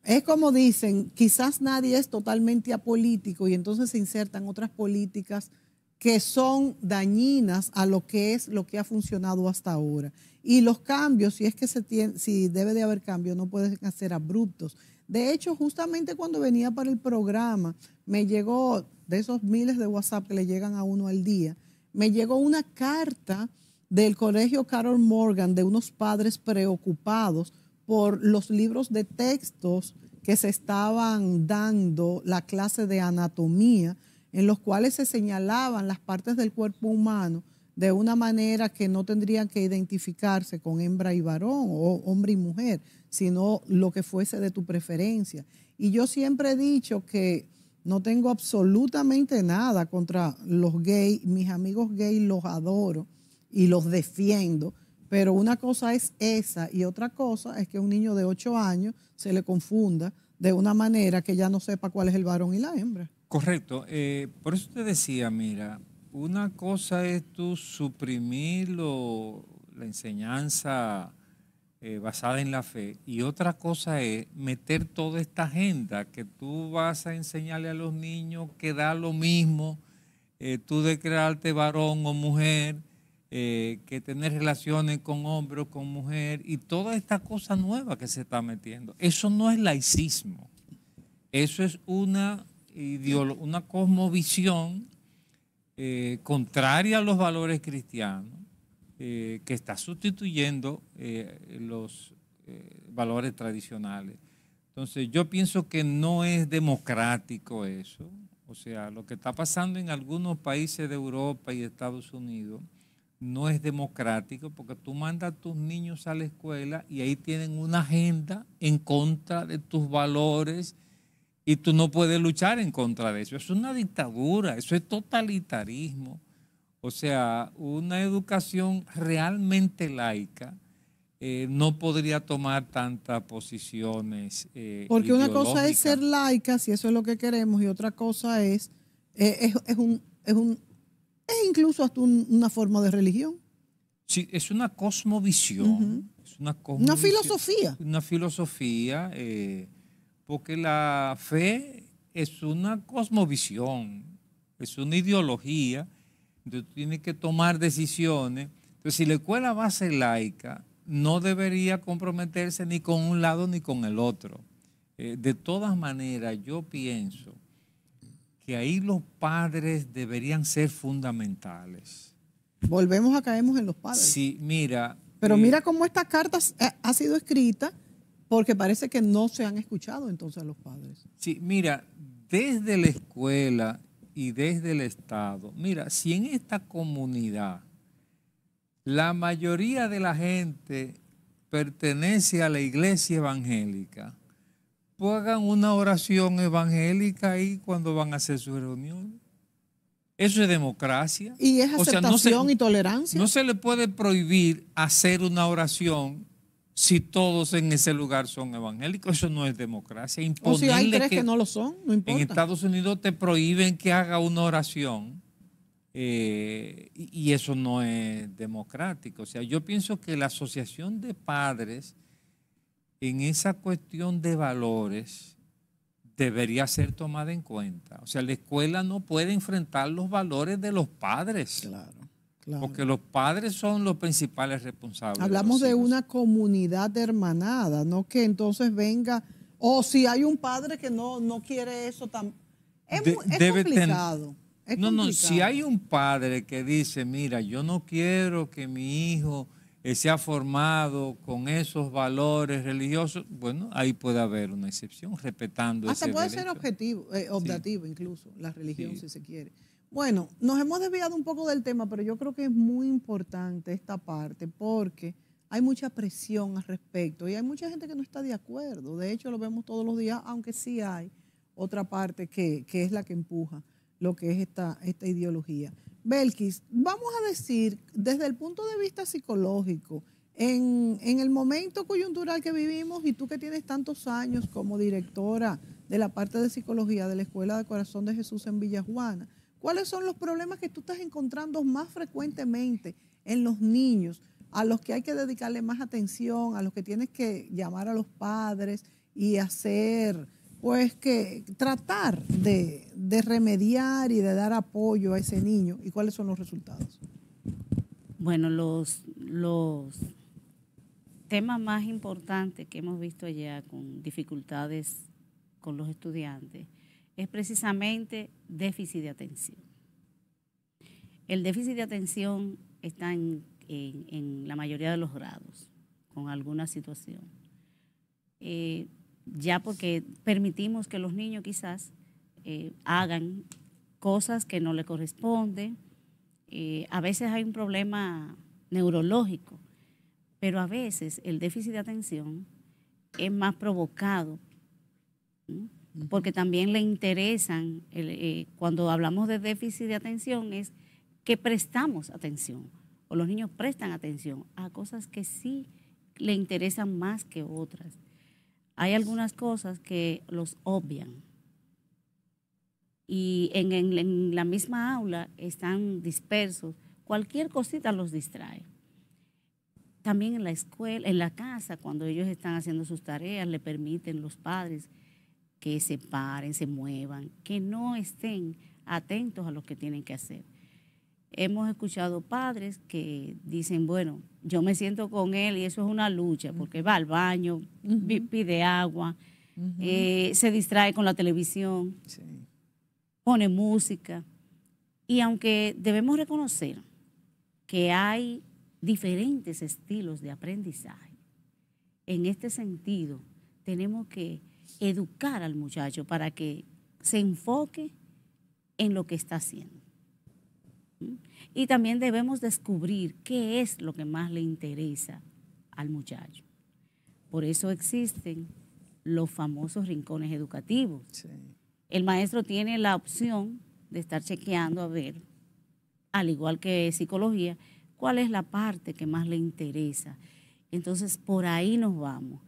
es como dicen, quizás nadie es totalmente apolítico y entonces se insertan otras políticas que son dañinas a lo que es lo que ha funcionado hasta ahora. Y los cambios, si es que se tiene, si debe de haber cambios, no pueden ser abruptos. De hecho, justamente cuando venía para el programa, me llegó, de esos miles de WhatsApp que le llegan a uno al día, me llegó una carta del colegio Carol Morgan de unos padres preocupados por los libros de textos que se estaban dando, la clase de anatomía, en los cuales se señalaban las partes del cuerpo humano de una manera que no tendrían que identificarse con hembra y varón o hombre y mujer, sino lo que fuese de tu preferencia. Y yo siempre he dicho que no tengo absolutamente nada contra los gays, mis amigos gays los adoro y los defiendo, pero una cosa es esa y otra cosa es que un niño de ocho años se le confunda de una manera que ya no sepa cuál es el varón y la hembra. Correcto. Eh, por eso te decía, mira, una cosa es tú suprimir lo, la enseñanza eh, basada en la fe y otra cosa es meter toda esta agenda que tú vas a enseñarle a los niños que da lo mismo eh, tú declararte varón o mujer eh, que tener relaciones con hombres, con mujer y toda esta cosa nueva que se está metiendo. Eso no es laicismo, eso es una, una cosmovisión eh, contraria a los valores cristianos eh, que está sustituyendo los valores tradicionales. Entonces yo pienso que no es democrático eso. O sea, lo que está pasando en algunos países de Europa y Estados Unidos no es democrático porque tú mandas a tus niños a la escuela y ahí tienen una agenda en contra de tus valores y tú no puedes luchar en contra de eso. Es una dictadura, eso es totalitarismo. O sea, una educación realmente laica eh, no podría tomar tantas posiciones. Eh, porque una cosa es ser laica, si eso es lo que queremos, y otra cosa es, eh, es, es, un, es un incluso hasta una forma de religión. Sí, es una cosmovisión. es una, una, filosofía. Una filosofía, eh, porque la fe es una cosmovisión, es una ideología, entonces tiene que tomar decisiones. Entonces, si la escuela va a ser laica, no debería comprometerse ni con un lado ni con el otro. Eh, de todas maneras, yo pienso que ahí los padres deberían ser fundamentales. Volvemos a caemos en los padres. Sí, mira. Pero eh, mira, cómo esta carta eh, ha sido escrita, porque parece que no se han escuchado entonces los padres. Sí, mira, desde la escuela y desde el Estado, mira, si en esta comunidad la mayoría de la gente pertenece a la iglesia evangélica, pues hagan una oración evangélica ahí cuando van a hacer su reunión. Eso es democracia. Y es aceptación no se, y tolerancia. No se le puede prohibir hacer una oración si todos en ese lugar son evangélicos. Eso no es democracia. Imponerle o si hay tres que, no lo son, no importa. En Estados Unidos te prohíben que haga una oración eh, y eso no es democrático. O sea, yo pienso que la Asociación de Padres en esa cuestión de valores debería ser tomada en cuenta. O sea, la escuela no puede enfrentar los valores de los padres. Claro. Claro. Porque los padres son los principales responsables. Hablamos de, una comunidad hermanada, no que entonces venga, o si hay un padre que no, quiere eso, tan, es, debe complicado. no, no, si hay un padre que dice, mira, yo no quiero que mi hijo eh, se ha formado con esos valores religiosos, bueno, ahí puede haber una excepción, respetando Hasta puede ser objetivo, eh, obdativo incluso, la religión, si se quiere. Bueno, nos hemos desviado un poco del tema, pero yo creo que es muy importante esta parte porque hay mucha presión al respecto y hay mucha gente que no está de acuerdo. De hecho, lo vemos todos los días, aunque sí hay otra parte que, que es la que empuja lo que es esta, esta ideología. Belkis, vamos a decir, desde el punto de vista psicológico, en, en, el momento coyuntural que vivimos y tú que tienes tantos años como directora de la parte de psicología de la Escuela de Corazón de Jesús en Villajuana, ¿cuáles son los problemas que tú estás encontrando más frecuentemente en los niños, a los que hay que dedicarle más atención, a los que tienes que llamar a los padres y hacer pues que tratar de, remediar y de dar apoyo a ese niño. ¿Y cuáles son los resultados? Bueno, los, los temas más importantes que hemos visto allá con dificultades con los estudiantes es precisamente déficit de atención. El déficit de atención está en, la mayoría de los grados, con alguna situación. Eh, ya porque permitimos que los niños quizás eh, hagan cosas que no le corresponden. Eh, a veces hay un problema neurológico, pero a veces el déficit de atención es más provocado, porque también le interesan, eh, cuando hablamos de déficit de atención es que prestamos atención, o los niños prestan atención a cosas que sí le interesan más que otras hay algunas cosas que los obvian. Y en, la misma aula están dispersos. Cualquier cosita los distrae. También en la escuela, en la casa, cuando ellos están haciendo sus tareas, le permiten los padres que se paren, se muevan, que no estén atentos a lo que tienen que hacer hemos escuchado padres que dicen, bueno, yo me siento con él y eso es una lucha, porque va al baño, pide agua, eh, se distrae con la televisión, pone música. Y aunque debemos reconocer que hay diferentes estilos de aprendizaje, en este sentido tenemos que educar al muchacho para que se enfoque en lo que está haciendo. Y también debemos descubrir qué es lo que más le interesa al muchacho. Por eso existen los famosos rincones educativos. El maestro tiene la opción de estar chequeando a ver, al igual que psicología, cuál es la parte que más le interesa. Entonces, por ahí nos vamos.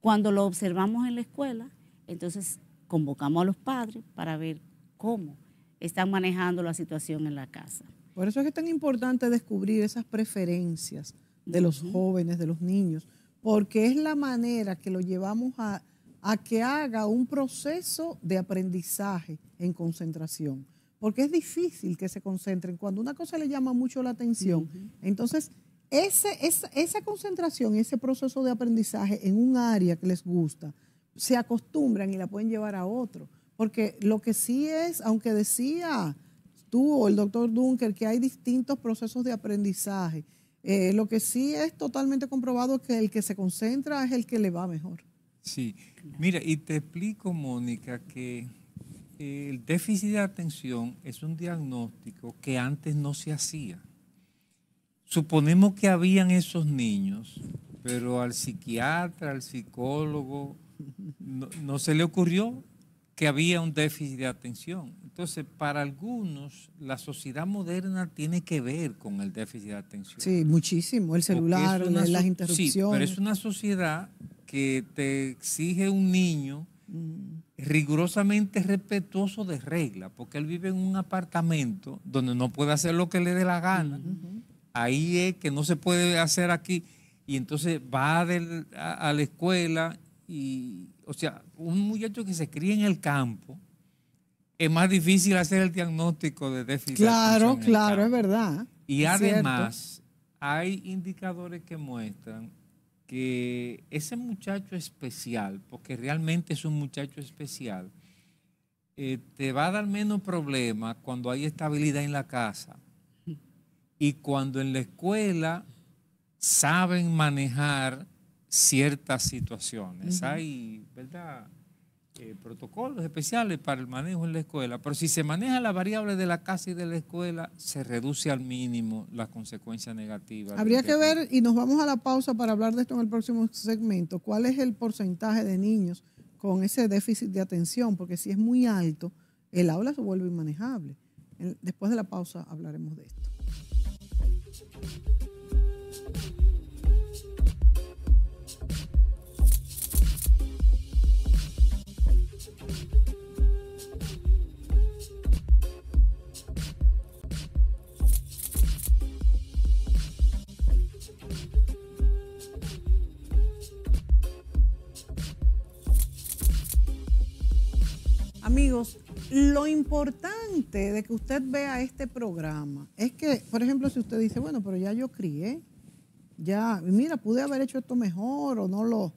Cuando lo observamos en la escuela, entonces convocamos a los padres para ver cómo están manejando la situación en la casa. Por eso es que es tan importante descubrir esas preferencias de los jóvenes, de los niños, porque es la manera que lo llevamos a, que haga un proceso de aprendizaje en concentración. Porque es difícil que se concentren. Cuando una cosa le llama mucho la atención, entonces esa concentración, ese proceso de aprendizaje en un área que les gusta, se acostumbran y la pueden llevar a otro. Porque lo que sí es, aunque decía tú o el doctor Dunker que hay distintos procesos de aprendizaje, eh, lo que sí es totalmente comprobado es que el que se concentra es el que le va mejor. Sí, mira, y te explico, Mónica, que eh, el déficit de atención es un diagnóstico que antes no se hacía. Suponemos que habían esos niños, pero al psiquiatra, al psicólogo, no se le ocurrió que había un déficit de atención. Entonces, para algunos, la sociedad moderna tiene que ver con el déficit de atención. Sí, muchísimo. El celular, las interrupciones. Sí, pero es una sociedad que te exige un niño mm. rigurosamente respetuoso de regla, porque él vive en un apartamento donde no puede hacer lo que le dé la gana. Ahí es que no se puede hacer aquí. Y entonces va a la escuela y o sea, un muchacho que se cría en el campo, es más difícil hacer el diagnóstico de déficit. Claro, claro, es verdad. Y además, hay indicadores que muestran que ese muchacho especial, porque realmente es un muchacho especial, eh, te va a dar menos problemas cuando hay estabilidad en la casa y cuando en la escuela saben manejar ciertas situaciones. Hay, ¿verdad? Eh, protocolos especiales para el manejo en la escuela, pero si se maneja la variable de la casa y de la escuela, se reduce al mínimo las consecuencias negativas. Habría este que ver, y nos vamos a la pausa para hablar de esto en el próximo segmento, cuál es el porcentaje de niños con ese déficit de atención, porque si es muy alto, el aula se vuelve inmanejable. Después de la pausa hablaremos de esto. Amigos, lo importante de que usted vea este programa es que, por ejemplo, si usted dice, bueno, pero ya yo crié, ya, mira, pude haber hecho esto mejor o no lo...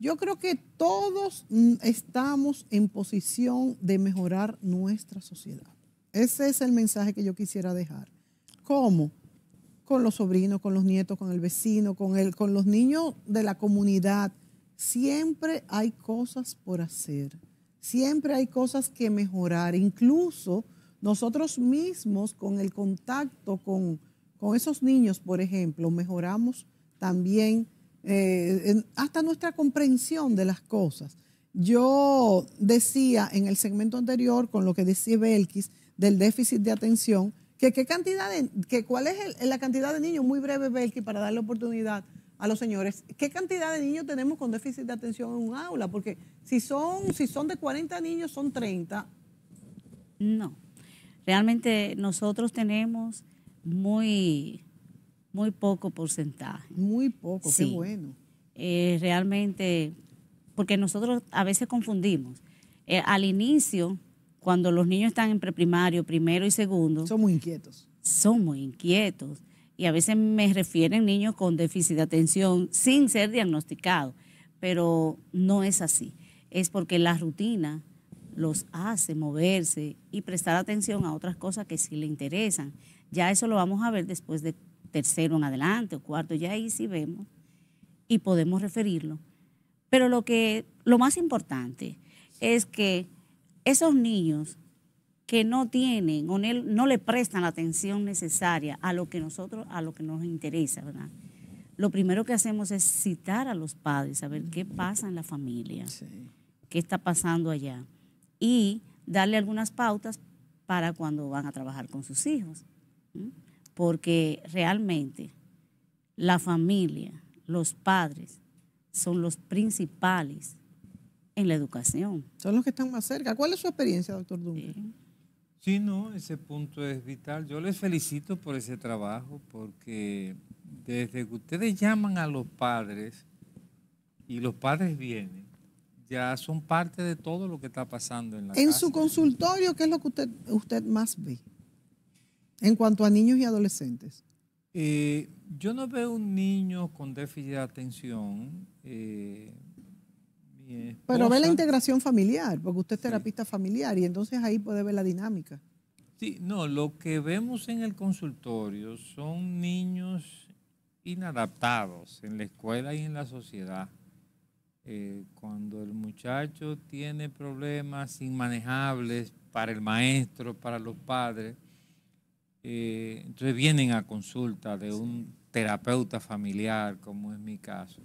Yo creo que todos mm, estamos en posición de mejorar nuestra sociedad. Ese es el mensaje que yo quisiera dejar. ¿Cómo? Con los sobrinos, con los nietos, con el vecino, con, el, con los niños de la comunidad. Siempre hay cosas por hacer Siempre hay cosas que mejorar, incluso nosotros mismos con el contacto con, esos niños, por ejemplo, mejoramos también eh, hasta nuestra comprensión de las cosas. Yo decía en el segmento anterior, con lo que decía Belkis, del déficit de atención, que qué cantidad de, que cuál es la cantidad de niños, muy breve Belkis, para darle oportunidad a los señores, ¿qué cantidad de niños tenemos con déficit de atención en un aula? Porque si son, si son de 40 niños, son 30. No, realmente nosotros tenemos muy, muy poco porcentaje. Muy poco, qué bueno. Eh, realmente, porque nosotros a veces confundimos. Eh, al inicio, cuando los niños están en preprimario, primero y segundo. Son muy inquietos. Son muy inquietos y a veces me refieren niños con déficit de atención sin ser diagnosticados, pero no es así. Es porque la rutina los hace moverse y prestar atención a otras cosas que sí le interesan. Ya eso lo vamos a ver después de tercero en adelante o cuarto, ya ahí sí vemos y podemos referirlo. Pero lo que lo más importante es que esos niños que no tienen o no le prestan la atención necesaria a lo que nosotros, a lo que nos interesa, ¿verdad? Lo primero que hacemos es citar a los padres, a ver qué pasa en la familia, qué está pasando allá y darle algunas pautas para cuando van a trabajar con sus hijos. Porque realmente la familia, los padres, son los principales en la educación. Son los que están más cerca. ¿Cuál es su experiencia, doctor Duncan? Sí, no, ese punto es vital. Yo les felicito por ese trabajo porque desde que ustedes llaman a los padres y los padres vienen, ya son parte de todo lo que está pasando en la En su consultorio, ¿qué es lo que usted, usted más ve en cuanto a niños y adolescentes? Eh, yo no veo un niño con déficit de atención. Eh, pero ve la integración familiar, porque usted es terapista familiar y entonces ahí puede ver la dinámica. Sí, no, lo que vemos en el consultorio son niños inadaptados en la escuela y en la sociedad. Eh, cuando el muchacho tiene problemas inmanejables para el maestro, para los padres, eh, entonces vienen a consulta de un terapeuta familiar, como es mi caso.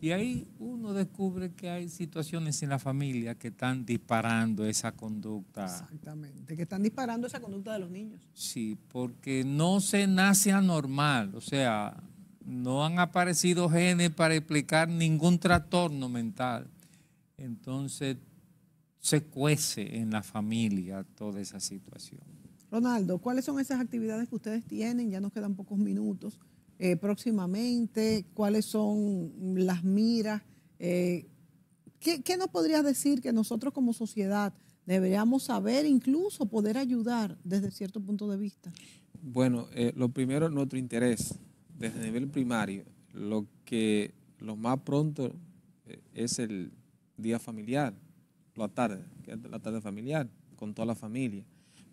Y ahí uno descubre que hay situaciones en la familia que están disparando esa conducta. Exactamente, que están disparando esa conducta de los niños. Sí, porque no se nace anormal, o sea, no han aparecido genes para explicar ningún trastorno mental. Entonces, se cuece en la familia toda esa situación. Ronaldo, ¿cuáles son esas actividades que ustedes tienen? Ya nos quedan pocos minutos. Eh, próximamente? ¿Cuáles son las miras? Eh, ¿qué, ¿Qué nos podrías decir que nosotros como sociedad deberíamos saber, incluso poder ayudar desde cierto punto de vista? Bueno, eh, lo primero, nuestro interés desde el nivel primario. Lo que lo más pronto es el día familiar, la tarde, la tarde familiar, con toda la familia.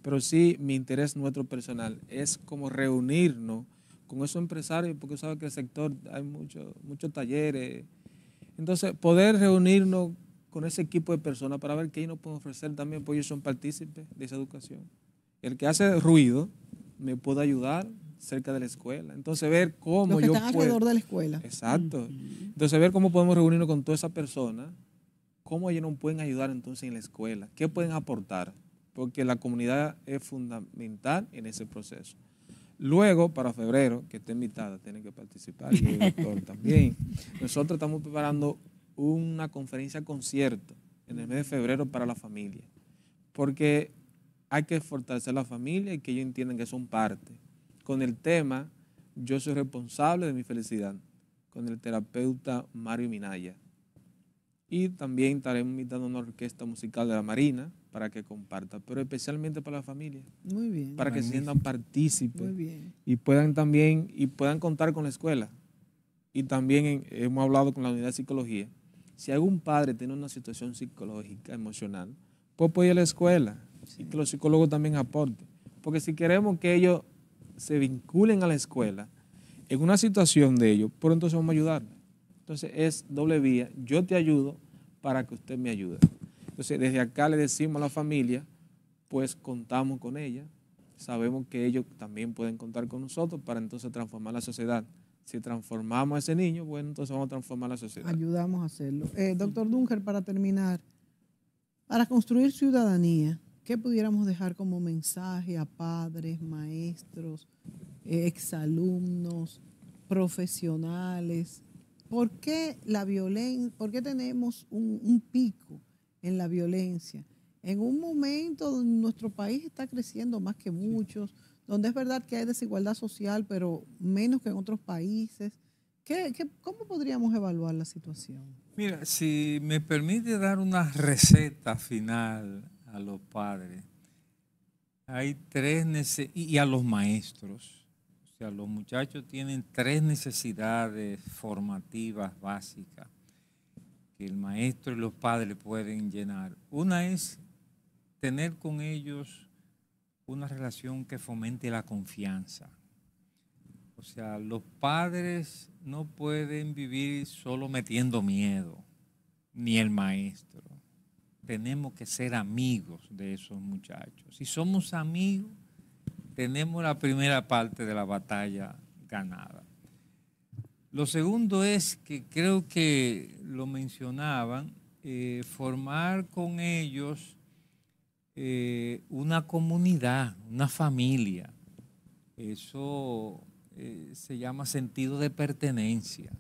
Pero sí, mi interés nuestro personal es como reunirnos con esos empresarios, porque sabes que el sector hay muchos muchos talleres. Entonces, poder reunirnos con ese equipo de personas para ver qué ellos nos pueden ofrecer también, porque ellos son partícipes de esa educación. El que hace ruido me puede ayudar cerca de la escuela. Entonces, ver cómo Los que yo están alrededor de la escuela. Exacto. Entonces, ver cómo podemos reunirnos con toda esa persona, cómo ellos nos pueden ayudar entonces en la escuela, qué pueden aportar, porque la comunidad es fundamental en ese proceso. Luego, para febrero, que está invitada, tiene que participar, y el doctor también. Nosotros estamos preparando una conferencia concierto en el mes de febrero para la familia, porque hay que fortalecer la familia y que ellos entiendan que son parte. Con el tema, yo soy responsable de mi felicidad, con el terapeuta Mario Minaya. Y también estaremos invitando a una orquesta musical de la Marina, para que comparta, pero especialmente para la familia. Muy bien. Para que que sientan partícipes. Muy bien. Y puedan también, y puedan contar con la escuela. Y también hemos hablado con la unidad de psicología. Si algún padre tiene una situación psicológica, emocional, pues puede ir a la escuela y que los psicólogos también aporten. Porque si queremos que ellos se vinculen a la escuela en una situación de ellos, pronto pues entonces vamos a ayudar Entonces es doble vía, yo te ayudo para que usted me ayude. Entonces, desde acá le decimos a la familia, pues contamos con ella, sabemos que ellos también pueden contar con nosotros para entonces transformar la sociedad. Si transformamos a ese niño, bueno, entonces vamos a transformar la sociedad. Ayudamos a hacerlo. Eh, doctor Dunger, para terminar, para construir ciudadanía, ¿qué pudiéramos dejar como mensaje a padres, maestros, eh, exalumnos, profesionales? ¿Por qué la violencia, por qué tenemos un pico? en la violencia. En un momento donde nuestro país está creciendo más que muchos, donde es verdad que hay desigualdad social, pero menos que en otros países. ¿Qué, qué, cómo podríamos evaluar la situación? Mira, si me permite dar una receta final a los padres, hay tres y a los maestros. O sea, los muchachos tienen tres necesidades formativas básicas que el maestro y los padres pueden llenar. Una es tener con ellos una relación que fomente la confianza. O sea, los padres no pueden vivir solo metiendo miedo, ni el maestro. Tenemos que ser amigos de esos muchachos. Si somos amigos, tenemos la primera parte de la batalla ganada. Lo segundo es que creo que lo mencionaban, eh, formar con ellos eh, una comunidad, una familia. Eso eh, se llama sentido de pertenencia.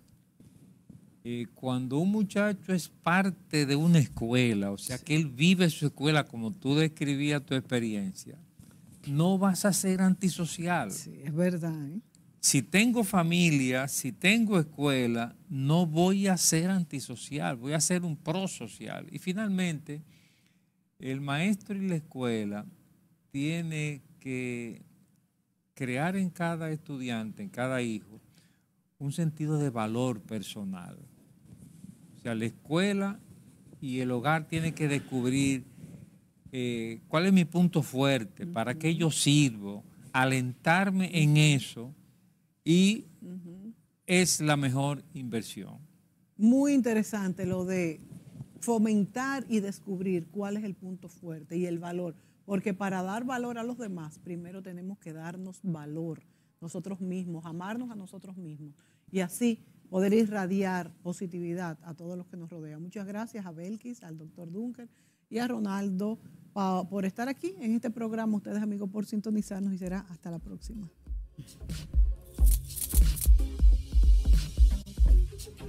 cuando un muchacho es parte de una escuela, o sea que él vive su escuela como tú describías tu experiencia, no vas a ser antisocial. Sí, es verdad si tengo familia, si tengo escuela, no voy a ser antisocial, voy a ser un prosocial. Y finalmente, el maestro y la escuela tiene que crear en cada estudiante, en cada hijo, un sentido de valor personal. O sea, la escuela y el hogar tienen que descubrir eh, cuál es mi punto fuerte, para qué yo sirvo, alentarme en eso y es la mejor inversión. Muy interesante lo de fomentar y descubrir cuál es el punto fuerte y el valor, porque para dar valor a los demás, primero tenemos que darnos valor nosotros mismos, amarnos a nosotros mismos y así poder irradiar positividad a todos los que nos rodean. Muchas gracias a Belkis, al doctor Dunker y a Ronaldo por estar aquí en este programa. Ustedes, amigos, por sintonizarnos y será hasta la próxima.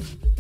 Thank you.